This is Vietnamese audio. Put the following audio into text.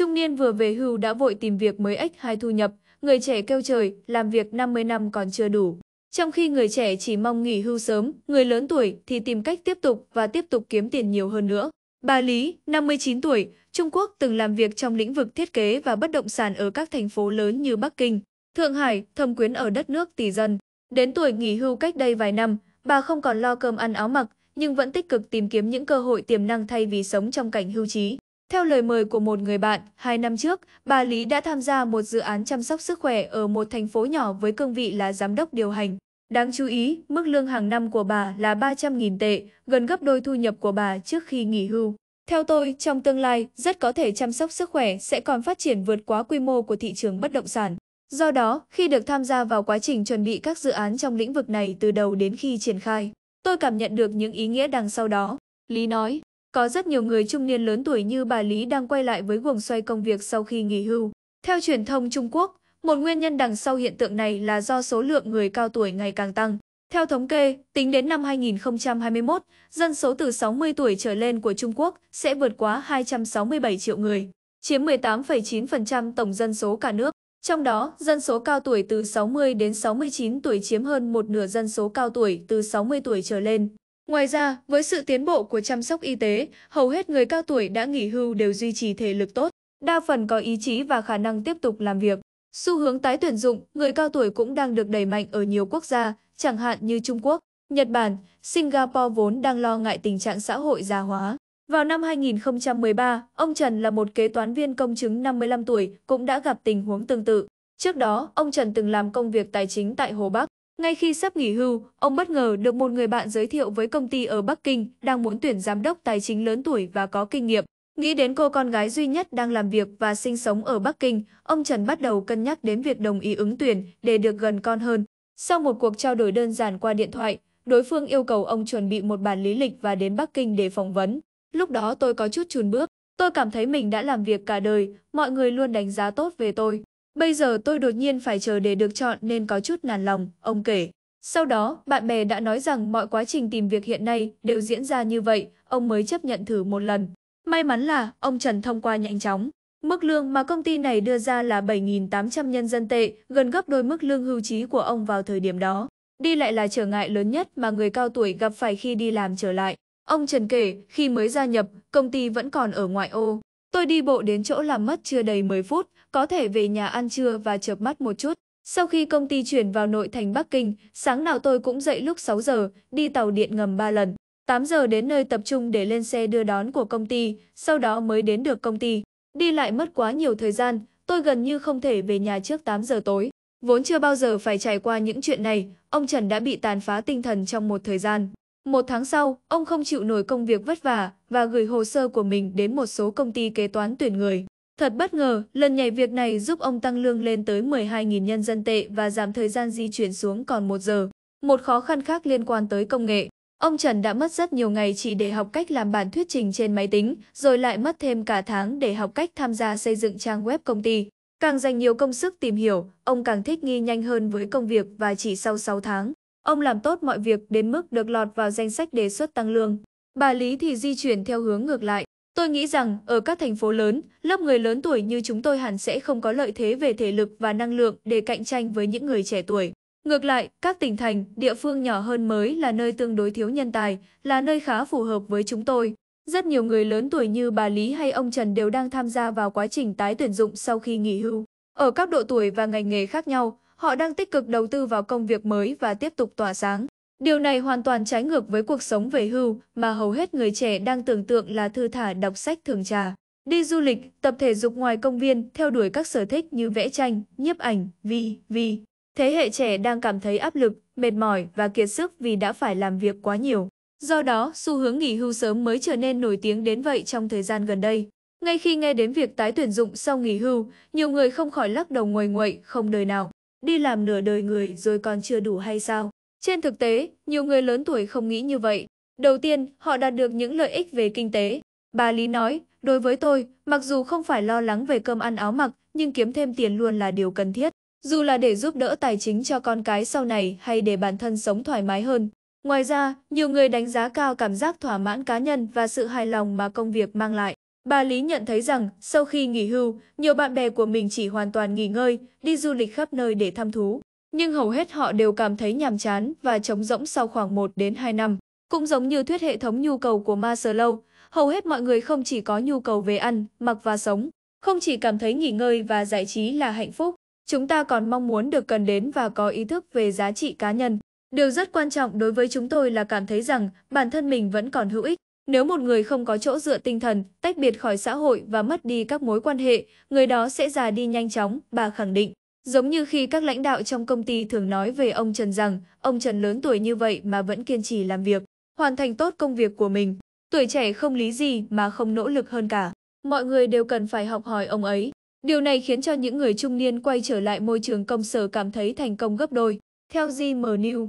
Trung niên vừa về hưu đã vội tìm việc mới ếch hai thu nhập, người trẻ kêu trời, làm việc 50 năm còn chưa đủ. Trong khi người trẻ chỉ mong nghỉ hưu sớm, người lớn tuổi thì tìm cách tiếp tục và tiếp tục kiếm tiền nhiều hơn nữa. Bà Lý, 59 tuổi, Trung Quốc từng làm việc trong lĩnh vực thiết kế và bất động sản ở các thành phố lớn như Bắc Kinh, Thượng Hải, thâm quyến ở đất nước tỷ dân. Đến tuổi nghỉ hưu cách đây vài năm, bà không còn lo cơm ăn áo mặc, nhưng vẫn tích cực tìm kiếm những cơ hội tiềm năng thay vì sống trong cảnh hưu trí. Theo lời mời của một người bạn, hai năm trước, bà Lý đã tham gia một dự án chăm sóc sức khỏe ở một thành phố nhỏ với cương vị là giám đốc điều hành. Đáng chú ý, mức lương hàng năm của bà là 300.000 tệ, gần gấp đôi thu nhập của bà trước khi nghỉ hưu. Theo tôi, trong tương lai, rất có thể chăm sóc sức khỏe sẽ còn phát triển vượt quá quy mô của thị trường bất động sản. Do đó, khi được tham gia vào quá trình chuẩn bị các dự án trong lĩnh vực này từ đầu đến khi triển khai, tôi cảm nhận được những ý nghĩa đằng sau đó. Lý nói, có rất nhiều người trung niên lớn tuổi như bà Lý đang quay lại với guồng xoay công việc sau khi nghỉ hưu. Theo truyền thông Trung Quốc, một nguyên nhân đằng sau hiện tượng này là do số lượng người cao tuổi ngày càng tăng. Theo thống kê, tính đến năm 2021, dân số từ 60 tuổi trở lên của Trung Quốc sẽ vượt quá 267 triệu người, chiếm 18,9% tổng dân số cả nước. Trong đó, dân số cao tuổi từ 60 đến 69 tuổi chiếm hơn một nửa dân số cao tuổi từ 60 tuổi trở lên. Ngoài ra, với sự tiến bộ của chăm sóc y tế, hầu hết người cao tuổi đã nghỉ hưu đều duy trì thể lực tốt, đa phần có ý chí và khả năng tiếp tục làm việc. Xu hướng tái tuyển dụng người cao tuổi cũng đang được đẩy mạnh ở nhiều quốc gia, chẳng hạn như Trung Quốc, Nhật Bản, Singapore vốn đang lo ngại tình trạng xã hội già hóa. Vào năm 2013, ông Trần là một kế toán viên công chứng 55 tuổi cũng đã gặp tình huống tương tự. Trước đó, ông Trần từng làm công việc tài chính tại Hồ Bắc. Ngay khi sắp nghỉ hưu, ông bất ngờ được một người bạn giới thiệu với công ty ở Bắc Kinh đang muốn tuyển giám đốc tài chính lớn tuổi và có kinh nghiệm. Nghĩ đến cô con gái duy nhất đang làm việc và sinh sống ở Bắc Kinh, ông Trần bắt đầu cân nhắc đến việc đồng ý ứng tuyển để được gần con hơn. Sau một cuộc trao đổi đơn giản qua điện thoại, đối phương yêu cầu ông chuẩn bị một bản lý lịch và đến Bắc Kinh để phỏng vấn. Lúc đó tôi có chút chùn bước, tôi cảm thấy mình đã làm việc cả đời, mọi người luôn đánh giá tốt về tôi. Bây giờ tôi đột nhiên phải chờ để được chọn nên có chút nản lòng, ông kể. Sau đó, bạn bè đã nói rằng mọi quá trình tìm việc hiện nay đều diễn ra như vậy, ông mới chấp nhận thử một lần. May mắn là ông Trần thông qua nhanh chóng. Mức lương mà công ty này đưa ra là 7.800 nhân dân tệ, gần gấp đôi mức lương hưu trí của ông vào thời điểm đó. Đi lại là trở ngại lớn nhất mà người cao tuổi gặp phải khi đi làm trở lại. Ông Trần kể, khi mới gia nhập, công ty vẫn còn ở ngoại ô. Tôi đi bộ đến chỗ làm mất chưa đầy 10 phút, có thể về nhà ăn trưa và chợp mắt một chút. Sau khi công ty chuyển vào nội thành Bắc Kinh, sáng nào tôi cũng dậy lúc 6 giờ, đi tàu điện ngầm 3 lần. 8 giờ đến nơi tập trung để lên xe đưa đón của công ty, sau đó mới đến được công ty. Đi lại mất quá nhiều thời gian, tôi gần như không thể về nhà trước 8 giờ tối. Vốn chưa bao giờ phải trải qua những chuyện này, ông Trần đã bị tàn phá tinh thần trong một thời gian. Một tháng sau, ông không chịu nổi công việc vất vả và gửi hồ sơ của mình đến một số công ty kế toán tuyển người. Thật bất ngờ, lần nhảy việc này giúp ông tăng lương lên tới 12.000 nhân dân tệ và giảm thời gian di chuyển xuống còn 1 giờ. Một khó khăn khác liên quan tới công nghệ. Ông Trần đã mất rất nhiều ngày chỉ để học cách làm bản thuyết trình trên máy tính, rồi lại mất thêm cả tháng để học cách tham gia xây dựng trang web công ty. Càng dành nhiều công sức tìm hiểu, ông càng thích nghi nhanh hơn với công việc và chỉ sau 6 tháng, ông làm tốt mọi việc đến mức được lọt vào danh sách đề xuất tăng lương. Bà Lý thì di chuyển theo hướng ngược lại, Tôi nghĩ rằng ở các thành phố lớn, lớp người lớn tuổi như chúng tôi hẳn sẽ không có lợi thế về thể lực và năng lượng để cạnh tranh với những người trẻ tuổi. Ngược lại, các tỉnh thành, địa phương nhỏ hơn mới là nơi tương đối thiếu nhân tài, là nơi khá phù hợp với chúng tôi. Rất nhiều người lớn tuổi như bà Lý hay ông Trần đều đang tham gia vào quá trình tái tuyển dụng sau khi nghỉ hưu. Ở các độ tuổi và ngành nghề khác nhau, họ đang tích cực đầu tư vào công việc mới và tiếp tục tỏa sáng. Điều này hoàn toàn trái ngược với cuộc sống về hưu mà hầu hết người trẻ đang tưởng tượng là thư thả đọc sách thường trà. Đi du lịch, tập thể dục ngoài công viên, theo đuổi các sở thích như vẽ tranh, nhiếp ảnh, vi, vi. Thế hệ trẻ đang cảm thấy áp lực, mệt mỏi và kiệt sức vì đã phải làm việc quá nhiều. Do đó, xu hướng nghỉ hưu sớm mới trở nên nổi tiếng đến vậy trong thời gian gần đây. Ngay khi nghe đến việc tái tuyển dụng sau nghỉ hưu, nhiều người không khỏi lắc đầu nguầy nguậy, không đời nào. Đi làm nửa đời người rồi còn chưa đủ hay sao? Trên thực tế, nhiều người lớn tuổi không nghĩ như vậy. Đầu tiên, họ đạt được những lợi ích về kinh tế. Bà Lý nói, đối với tôi, mặc dù không phải lo lắng về cơm ăn áo mặc, nhưng kiếm thêm tiền luôn là điều cần thiết. Dù là để giúp đỡ tài chính cho con cái sau này hay để bản thân sống thoải mái hơn. Ngoài ra, nhiều người đánh giá cao cảm giác thỏa mãn cá nhân và sự hài lòng mà công việc mang lại. Bà Lý nhận thấy rằng, sau khi nghỉ hưu, nhiều bạn bè của mình chỉ hoàn toàn nghỉ ngơi, đi du lịch khắp nơi để thăm thú nhưng hầu hết họ đều cảm thấy nhàm chán và trống rỗng sau khoảng 1 đến 2 năm. Cũng giống như thuyết hệ thống nhu cầu của Maslow, hầu hết mọi người không chỉ có nhu cầu về ăn, mặc và sống, không chỉ cảm thấy nghỉ ngơi và giải trí là hạnh phúc, chúng ta còn mong muốn được cần đến và có ý thức về giá trị cá nhân. Điều rất quan trọng đối với chúng tôi là cảm thấy rằng bản thân mình vẫn còn hữu ích. Nếu một người không có chỗ dựa tinh thần, tách biệt khỏi xã hội và mất đi các mối quan hệ, người đó sẽ già đi nhanh chóng, bà khẳng định. Giống như khi các lãnh đạo trong công ty thường nói về ông Trần rằng ông Trần lớn tuổi như vậy mà vẫn kiên trì làm việc, hoàn thành tốt công việc của mình. Tuổi trẻ không lý gì mà không nỗ lực hơn cả. Mọi người đều cần phải học hỏi ông ấy. Điều này khiến cho những người trung niên quay trở lại môi trường công sở cảm thấy thành công gấp đôi. Theo GM News,